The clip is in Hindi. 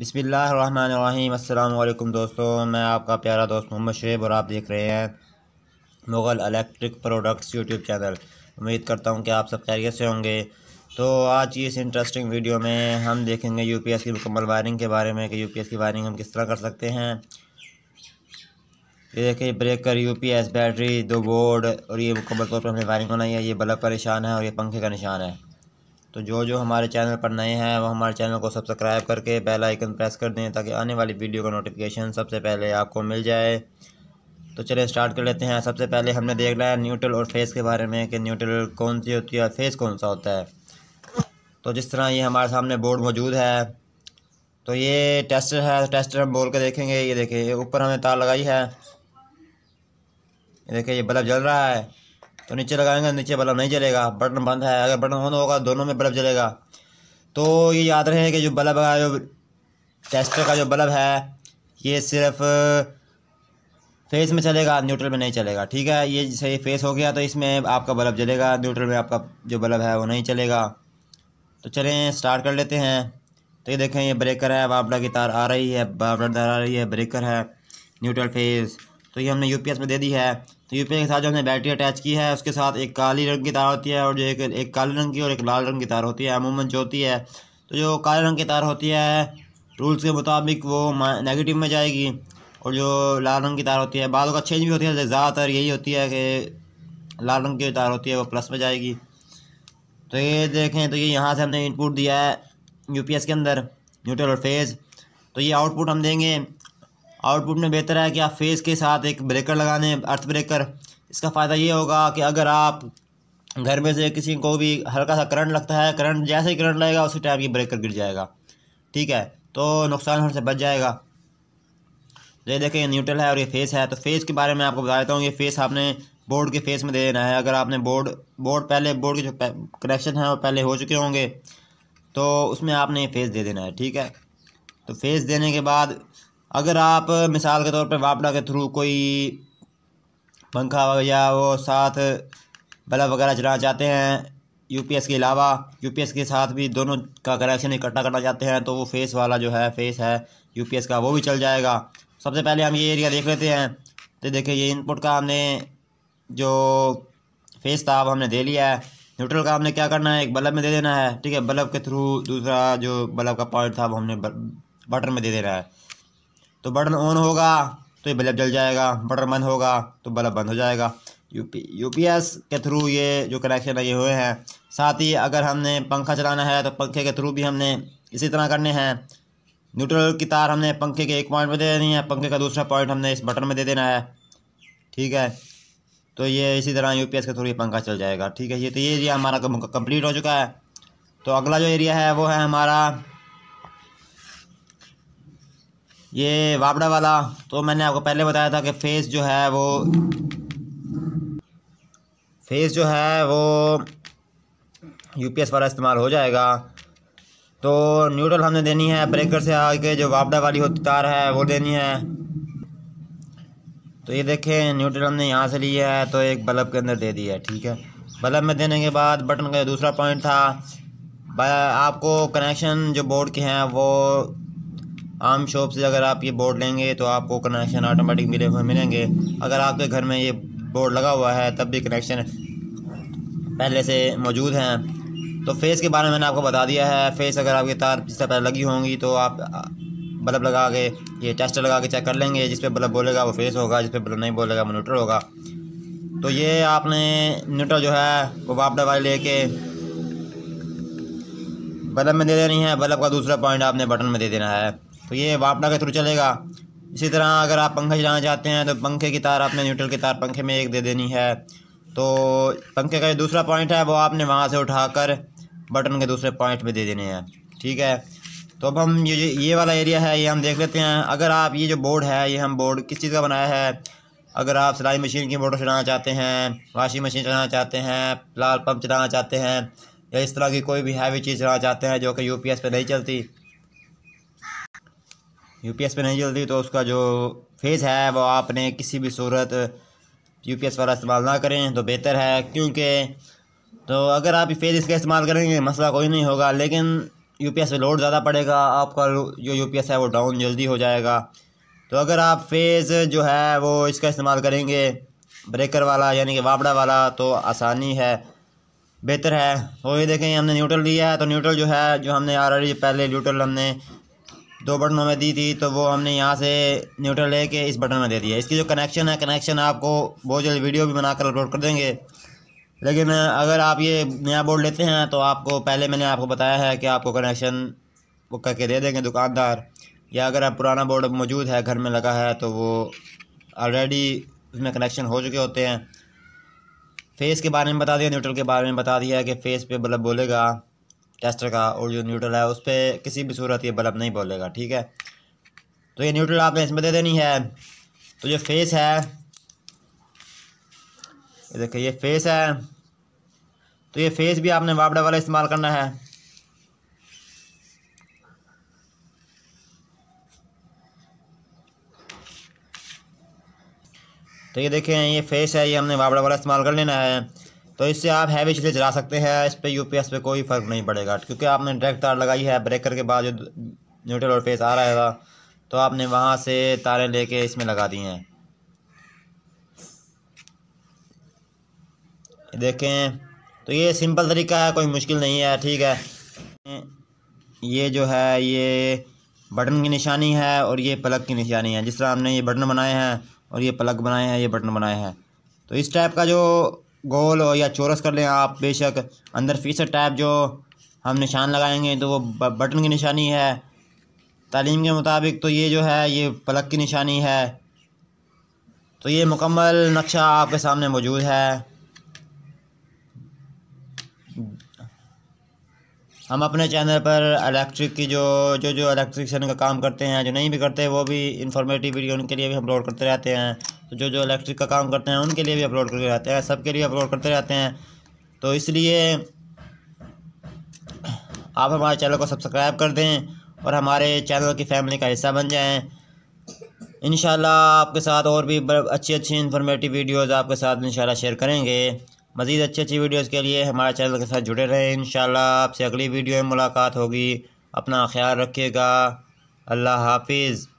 बसमीम दोस्तों मैं आपका प्यारा दोस्त मोहम्मद शुएब और आप देख रहे हैं Mughal electric products YouTube channel उम्मीद करता हूं कि आप सब खैरियत से होंगे तो आज की इस इंटरेस्टिंग वीडियो में हम देखेंगे यूपीएस की मुकम्मल वायरिंग के बारे में कि यूपीएस की वायरिंग हम किस तरह कर सकते हैं ये देखिए ब्रेकर एस बैटरी दो बोर्ड और ये मुकम्मल तौर पर हमने वायरिंग बनाई है ये बल्ब का निशान है और ये पंखे का निशान है तो जो जो हमारे चैनल पर नए हैं वो हमारे चैनल को सब्सक्राइब करके बेल आइकन प्रेस कर दें ताकि आने वाली वीडियो का नोटिफिकेशन सबसे पहले आपको मिल जाए तो चलिए स्टार्ट कर लेते हैं सबसे पहले हमने देखना है न्यूट्रल और फेस के बारे में कि न्यूट्रल कौन सी होती है और फेस कौन सा होता है तो जिस तरह ये हमारे सामने बोर्ड मौजूद है तो ये टेस्टर है टेस्टर हम बोल के देखेंगे ये देखिए ऊपर हमने तार लगाई है ये देखिए ये बल्ब जल रहा है तो नीचे लगाएंगे नीचे बल्ब नहीं जलेगा बटन बंद है अगर बटन ऑन होगा दोनों में बल्ब जलेगा तो ये याद रहे कि जो बल्ब का जो टेस्टर का जो बल्ब है ये सिर्फ फेस में चलेगा न्यूट्रल में नहीं चलेगा ठीक है ये सही फेस हो गया तो इसमें आपका बल्ब जलेगा न्यूट्रल में आपका जो बल्ब है वो नहीं चलेगा तो चलें स्टार्ट कर लेते हैं तो ये देखें ये ब्रेकर है बाबडा की तार आ रही है बाबडा तार आ रही है ब्रेकर है न्यूट्रल फेस तो ये हमने यूपीएस में दे दी है तो यूपीआई के साथ जो हमने बैटरी अटैच की है उसके साथ एक काली रंग की तार होती है और जो एक एक काले रंग की और एक लाल रंग की तार होती है अमूमन जो होती है तो जो काले रंग की तार होती है रूल्स के मुताबिक वो नेगेटिव में जाएगी और जो लाल रंग की तार होती है बाद चेंज भी होती है ज़्यादातर यही होती है कि लाल रंग की तार होती है वो प्लस में जाएगी तो ये देखें तो ये यहाँ से हमने इनपुट दिया है यूपीएस के अंदर न्यूट्रल और फेज़ तो ये आउटपुट हम देंगे आउटपुट में बेहतर है कि आप फेस के साथ एक ब्रेकर लगाने अर्थ ब्रेकर इसका फ़ायदा ये होगा कि अगर आप घर में से किसी को भी हल्का सा करंट लगता है करंट जैसे ही करंट लगेगा उसी टाइम ये ब्रेकर गिर जाएगा ठीक है तो नुकसान होने से बच जाएगा ये देखें ये न्यूट्रल है और ये फेस है तो फेस के बारे में आपको बता देता हूँ ये फेस आपने बोर्ड के फेस में दे देना है अगर आपने बोर्ड बोर्ड पहले बोर्ड के जो कनेक्शन हैं वो पहले हो चुके होंगे तो उसमें आपने फेस दे देना है ठीक है तो फेस देने के बाद अगर आप मिसाल के तौर पर वापडा के थ्रू कोई पंखा या वो साथ बल्ब वगैरह चलाना चाहते हैं यूपीएस के अलावा यूपीएस के साथ भी दोनों का कनेक्शन इकट्ठा करना चाहते हैं तो वो फेस वाला जो है फेस है यूपीएस का वो भी चल जाएगा सबसे पहले हम ये एरिया देख लेते हैं तो देखिए ये इनपुट का हमने जो फेस था वो हमने दे लिया है न्यूट्रल का हमने क्या करना है एक बल्ब में दे देना है ठीक है बल्ब के थ्रू दूसरा जो बल्ब का पॉइंट था वो हमने बटन में दे देना है तो बटन ऑन होगा तो ये बल्ब जल जाएगा बटन बंद होगा तो बल्ब बंद हो जाएगा यूपी यूपीएस के थ्रू ये जो कनेक्शन है ये हुए हैं साथ ही अगर हमने पंखा चलाना है तो पंखे के थ्रू भी हमने इसी तरह करने हैं न्यूट्रल की तार हमने पंखे के एक पॉइंट में दे देनी है पंखे का दूसरा पॉइंट हमने इस बटन में दे देना है ठीक है तो ये इसी तरह यूपीएस के थ्रू ये पंखा चल जाएगा ठीक है ये तो ये एरिया हमारा कंप्लीट हो चुका है तो अगला जो एरिया है वो है हमारा ये वापड़ा वाला तो मैंने आपको पहले बताया था कि फेस जो है वो फेस जो है वो यूपीएस वाला इस्तेमाल हो जाएगा तो न्यूट्रल हमने देनी है ब्रेकर से आगे जो वापड़ा वाली होती तार है वो देनी है तो ये देखें न्यूट्रल हमने यहाँ से लिया है तो एक बल्ब के अंदर दे दिया है ठीक है बल्ब में देने के बाद बटन का दूसरा पॉइंट था आपको कनेक्शन जो बोर्ड के हैं वो आम शॉप से अगर आप ये बोर्ड लेंगे तो आपको कनेक्शन ऑटोमेटिक मिले हुए मिलेंगे अगर आपके घर में ये बोर्ड लगा हुआ है तब भी कनेक्शन पहले से मौजूद हैं तो फेस के बारे में मैंने आपको बता दिया है फेस अगर आपके तार जिससे पहले लगी होंगी तो आप बल्ब लगा के ये टेस्टर लगा के चेक कर लेंगे जिस पर बल्ब बोलेगा वो फेस होगा जिस पर बल्ब नहीं बोलेगा वो न्यूट्रल होगा तो ये आपने न्यूट्रल जो है वो वाप दवाई लेके बल्ब में दे देनी है बल्ब का दूसरा पॉइंट आपने बटन में दे देना है तो ये वापडा के थ्रू चलेगा इसी तरह अगर आप पंखे चलाना चाहते हैं तो पंखे की तार आपने न्यूट्रल की तार पंखे में एक दे देनी है तो पंखे का जो दूसरा पॉइंट है वो आपने वहाँ से उठाकर बटन के दूसरे पॉइंट पे दे देने हैं ठीक है तो अब हम ये ये वाला एरिया है ये हम देख लेते हैं अगर आप ये जो बोर्ड है ये हम बोर्ड किस चीज़ का बनाया है अगर आप सिलाई मशीन की मोटर चलाना चाहते हैं वाशिंग मशीन चलाना चाहते हैं लाल पंप चलाना चाहते हैं या इस तरह की कोई भी हैवी चीज़ चलाना चाहते हैं जो कि यू पर नहीं चलती यू पी एस पे नहीं चलती तो उसका जो फेज़ है वो आपने किसी भी सूरत यू पी एस वाला इस्तेमाल ना करें तो बेहतर है क्योंकि तो अगर आप फेज़ इसका इस्तेमाल करेंगे मसला कोई नहीं होगा लेकिन यू पी एस पर लोड ज़्यादा पड़ेगा आपका जो यू पी एस है वो डाउन जल्दी हो जाएगा तो अगर आप फेज़ जो है वो इसका इस्तेमाल करेंगे ब्रेकर वाला यानी कि वापड़ा वाला तो आसानी है बेहतर है वो ये देखें हमने न्यूट्रल लिया है तो न्यूट्रल जो है जो हमने आर पहले न्यूट्रल हमने दो बटनों में दी थी तो वो हमने यहाँ से न्यूट्रल लेके इस बटन में दे दिया इसकी जो कनेक्शन है कनेक्शन आपको बहुत जल्द वीडियो भी बनाकर अपलोड कर देंगे लेकिन अगर आप ये नया बोर्ड लेते हैं तो आपको पहले मैंने आपको बताया है कि आपको कनेक्शन वो करके दे देंगे दुकानदार या अगर आप पुराना बोर्ड मौजूद है घर में लगा है तो वो ऑलरेडी उसमें कनेक्शन हो चुके होते हैं फेस के बारे में बता दिया न्यूट्रल के बारे में बता दिया कि फेस पे बल्ब मतलब बोलेगा टेस्टर का और जो न्यूट्रल है उस पर किसी भी सूरत ये बल्ब नहीं बोलेगा ठीक है तो ये न्यूट्रल आपने इसमें दे देनी है तो ये फेस है ये देखिए ये फेस है तो ये फेस भी आपने वापडा वाला इस्तेमाल करना है तो ये देखें ये फेस है ये हमने वापड़ा वाला इस्तेमाल कर लेना है तो इससे आप हैवी चीज़ें चला सकते हैं इस पर यू एस पे कोई फ़र्क नहीं पड़ेगा क्योंकि आपने डायरेक्ट तार लगाई है ब्रेकर के बाद जो न्यूट्रल और फेस आ रहा है तो आपने वहाँ से तारें लेके इसमें लगा दी हैं देखें तो ये सिंपल तरीका है कोई मुश्किल नहीं है ठीक है ये जो है ये बटन की निशानी है और ये प्लग की निशानी है जिस तरह हमने ये बटन बनाए हैं और ये प्लग बनाए हैं ये बटन बनाए हैं तो इस टाइप का जो गोल हो या चोरस कर लें आप बेशक अंदर फीसर टाइप जो हम निशान लगाएंगे तो वो बटन की निशानी है तालीम के मुताबिक तो ये जो है ये पलक की निशानी है तो ये मुकम्मल नक्शा आपके सामने मौजूद है हम अपने चैनल पर इलेक्ट्रिक की जो जो जो इलेक्ट्रिशियन का काम करते हैं जो नहीं भी करते वो भी इंफॉर्मेटिव वीडियो उनके लिए भी अपलोड करते रहते हैं तो जो जो इलेक्ट्रिक का काम करते हैं उनके लिए भी अपलोड करके रहते हैं सबके लिए अपलोड करते रहते हैं तो इसलिए आप हमारे चैनल को सब्सक्राइब कर दें और हमारे चैनल की फैमिली का हिस्सा बन जाएं इन आपके साथ और भी अच्छी अच्छी इन्फॉर्मेटिव वीडियोज़ आपके साथ इन शेयर करेंगे मज़ीद अच्छी अच्छी वीडियोज़ के लिए हमारे चैनल के साथ जुड़े रहें इन आपसे अगली वीडियो में मुलाकात होगी अपना ख्याल रखिएगा अल्लाह हाफिज़